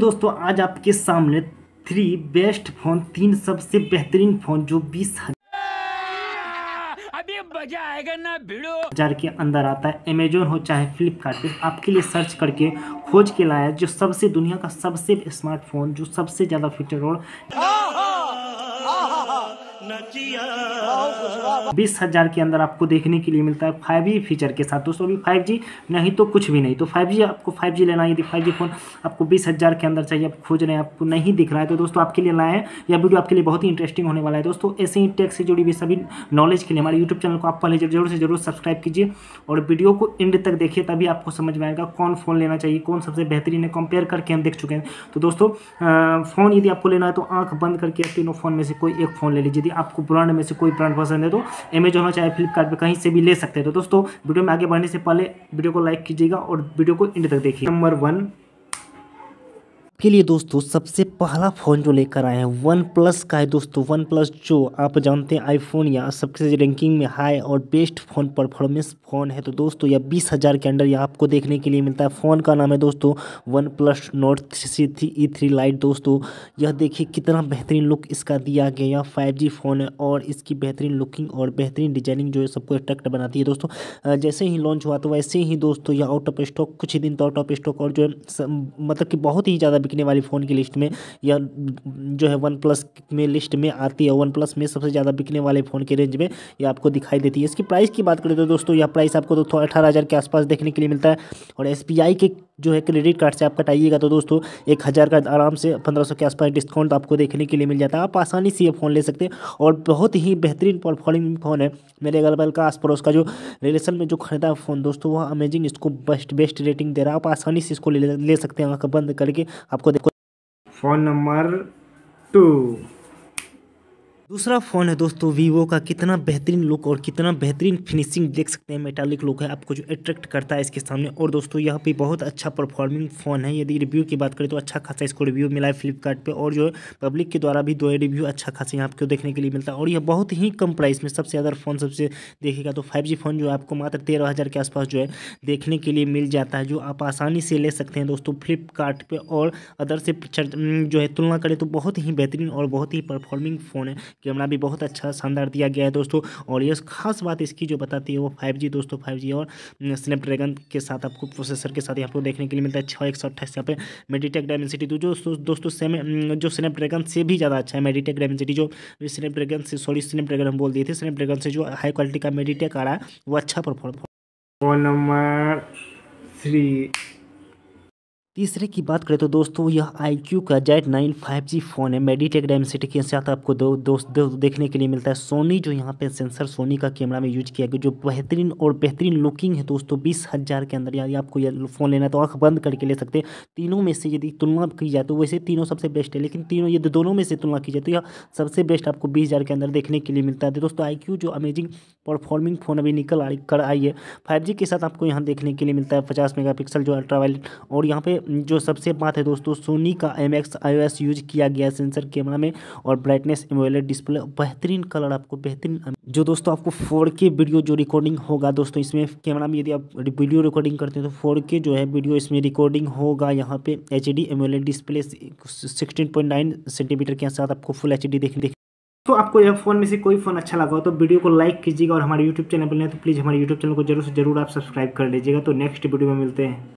दोस्तों आज आपके सामने थ्री बेस्ट फोन तीन सबसे बेहतरीन फोन जो बीस हजार के अंदर आता है अमेजोन हो चाहे फ्लिपकार्ट आपके लिए सर्च करके खोज के लाया जो सबसे दुनिया का सबसे स्मार्टफोन जो सबसे ज़्यादा फीचर और बीस हज़ार के अंदर आपको देखने के लिए मिलता है फाइव जी फीचर के साथ दोस्तों अभी फाइव जी नहीं तो कुछ भी नहीं तो फाइव जी आपको फाइव जी लेना है यदि फाइव जी फ़ोन आपको बीस हज़ार के अंदर चाहिए आप खोज रहे हैं आपको नहीं दिख रहा है तो दोस्तों आपके लिए लाए हैं यह वीडियो आपके लिए बहुत ही इंटरेस्टिंग होने वाला है दोस्तों ऐसे ही टेक्स से जुड़ी हुई सभी नॉलेज के लिए हमारे यूट्यूब चैनल को आप पहले जरूर से जरूर सब्सक्राइब कीजिए और वीडियो को एंड तक देखिए तभी आपको समझ में आएगा कौन फ़ोन लेना चाहिए कौन सबसे बेहतरीन है कंपेयर करके हम देख चुके हैं तो दोस्तों फ़ोन यदि आपको लेना है तो आंख बंद करके तीनों फ़ोन में से कोई एक फ़ोन ले लीजिए आपको ब्रांड में से कोई ब्रांड पसंद है तो अमेजोन हो चाहे फ्लिपकार्ट कहीं से भी ले सकते हैं तो दोस्तों वीडियो में आगे बढ़ने से पहले वीडियो को लाइक कीजिएगा और वीडियो को इंड तक देखिए नंबर वन आपके लिए दोस्तों सबसे पहला फ़ोन जो लेकर आए हैं वन प्लस का है दोस्तों वन प्लस जो आप जानते हैं आईफोन या सबसे रैंकिंग में हाई और बेस्ट फ़ोन परफॉर्मेंस फ़ोन है तो दोस्तों यह बीस हज़ार के अंडर यह आपको देखने के लिए मिलता है फ़ोन का नाम है दोस्तों OnePlus note three three E three lite दोस्तों यह देखिए कितना बेहतरीन लुक इसका दिया गया यह फाइव फ़ोन है और इसकी बेहतरीन लुकिंग और बेहतरीन डिजाइनिंग जो है सबको अट्रैक्ट बनाती है दोस्तों जैसे ही लॉन्च हुआ तो वैसे ही दोस्तों यह आउट ऑफ स्टॉक कुछ ही दिन तो आउट ऑफ स्टॉक और जो है मतलब कि बहुत ही ज़्यादा बिकने वाली फ़ोन की लिस्ट में यह जो है वन प्लस में लिस्ट में आती है वन प्लस में सबसे ज़्यादा बिकने वाले फ़ोन के रेंज में ये आपको दिखाई देती है इसकी प्राइस की बात करें तो दोस्तों यह प्राइस आपको तो अठारह हज़ार के आसपास देखने के लिए मिलता है और एस के जो है क्रेडिट कार्ड से आप कटाइएगा तो दोस्तों एक हज़ार का आराम से पंद्रह सौ के आसपास डिस्काउंट तो आपको देखने के लिए मिल जाता है आप आसानी से ये फ़ोन ले सकते हैं और बहुत ही बेहतरीन परफॉर्मिंग फ़ोन है मेरे अगल बगल का आस पड़ोस का जो रिलेशन में जो खरीदा फ़ोन दोस्तों वह अमेजिंग इसको बेस्ट बेस्ट रेटिंग दे रहा है आप आसानी से इसको ले, ले सकते हैं आँख बंद करके आपको देखो फ़ोन नंबर टू दूसरा फ़ोन है दोस्तों वीवो का कितना बेहतरीन लुक और कितना बेहतरीन फिनिशिंग देख सकते हैं मेटालिक लुक है आपको जो अट्रैक्ट करता है इसके सामने और दोस्तों यहाँ पे बहुत अच्छा परफॉर्मिंग फ़ोन है यदि रिव्यू की बात करें तो अच्छा खासा इसको रिव्यू मिला है फ्लिपकार्ट और जो पब्लिक के द्वारा भी दो रिव्यू अच्छा खासा यहाँ आपको देखने के लिए मिलता है और यह बहुत ही कम प्राइस में सबसे अगर फ़ोन सबसे देखेगा तो फाइव फ़ोन जो आपको मात्र तेरह के आसपास जो है देखने के लिए मिल जाता है जो आप आसानी से ले सकते हैं दोस्तों फ्लिपकार्ट और अदर से हम्म, जो है तुलना करें तो बहुत ही बेहतरीन और बहुत ही परफॉर्मिंग फ़ोन है कैमरा भी बहुत अच्छा शानदार दिया गया है दोस्तों और ये खास बात इसकी जो बताती है वो फाइव दोस्तों फाइव और स्नैपड्रैगन के साथ आपको प्रोसेसर के साथ यहाँ पर देखने के लिए मिलता है छः एक सौ अट्ठाईस यहाँ पे मेडिटेक डायमेंसिटी तो जो दोस्तों सेम जो स्नैपड्रैगन से भी ज़्यादा अच्छा है मेडिटेक डायमेंसिटी जो स्नैपड्रैगन से सॉरी स्नैपड्रैगन हम बोल दिए थे स्नैपड्रैगन से जो हाई क्वालिटी का मेडिटेक आ रहा है वो अच्छा परफॉर्म फोन नंबर थ्री तीसरे की बात करें तो दोस्तों यह आई क्यू का Z nine five G phone है मेडिटेक सिटी के साथ आपको दो, दोस्त दो, देखने के लिए मिलता है सोनी जो यहाँ पे सेंसर सोनी का कैमरा में यूज किया गया जो बेहतरीन और बेहतरीन लुकिंग है दोस्तों बीस हज़ार के अंदर यदि आपको यह फ़ोन लेना है तो आँख बंद करके ले सकते हैं तीनों में से यदि तुलना की जाए तो वैसे तीनों सबसे बेस्ट है लेकिन तीनों यदि दोनों में से तुलना की जाए तो यह सबसे बेस्ट आपको बीस हज़ार के अंदर देखने के लिए मिलता है दोस्तों आई क्यू जो अमेजिंग परफॉर्मिंग फ़ोन अभी निकल कर आई है फाइव जी के साथ आपको यहाँ देखने के लिए मिलता है पचास मेगा पिक्सल जो अल्ट्रा वाइलेट और यहाँ पर जो सबसे बात है दोस्तों सोनी का एम एक्स यूज किया गया सेंसर कैमरा में और ब्राइटनेस एमोलेट डिस्प्ले बेहतरीन कलर आपको बेहतरीन जो दोस्तों आपको फोर वीडियो जो रिकॉर्डिंग होगा दोस्तों इसमें कैमरा में यदि आप वीडियो रिकॉर्डिंग करते हैं तो फोर जो है वीडियो इसमें रिकॉर्डिंग होगा यहाँ पे H D AMOLED display sixteen centimetre के साथ आपको फुल एच डी देखने तो आपको यह फोन में से कोई फोन अच्छा लगा हो तो वीडियो को लाइक कीजिएगा और हमारे यूट्यूब चैनल पर नहीं तो प्लीज़ हमारे यूट्यूब चैनल को जरूर से जरूर आप सब्सक्राइब कर लीजिएगा तो नेक्स्ट वीडियो में मिलते हैं